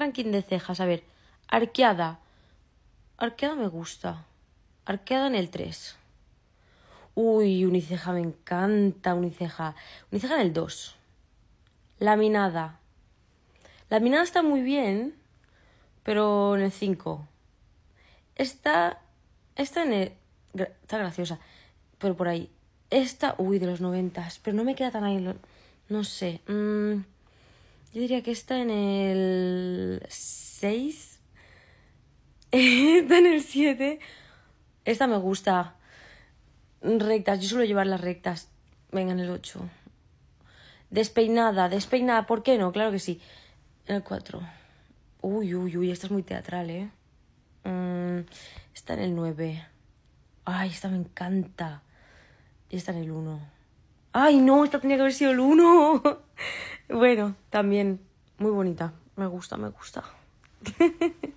ranking de cejas. A ver, arqueada. Arqueada me gusta. Arqueada en el 3. Uy, uniceja me encanta, uniceja. Uniceja en el 2. Laminada. Laminada está muy bien, pero en el 5. Esta, esta en el, está graciosa, pero por ahí. Esta, uy, de los 90, pero no me queda tan ahí, no sé. Mmm yo diría que está en el 6. está en el 7. Esta me gusta. Rectas, yo suelo llevar las rectas. Venga, en el 8. Despeinada, despeinada, ¿por qué no? Claro que sí. En el 4. Uy, uy, uy, esta es muy teatral, ¿eh? Mm, está en el 9. Ay, esta me encanta. Y está en el 1. Ay, no, esta tenía que haber sido el 1. Bueno, también muy bonita. Me gusta, me gusta.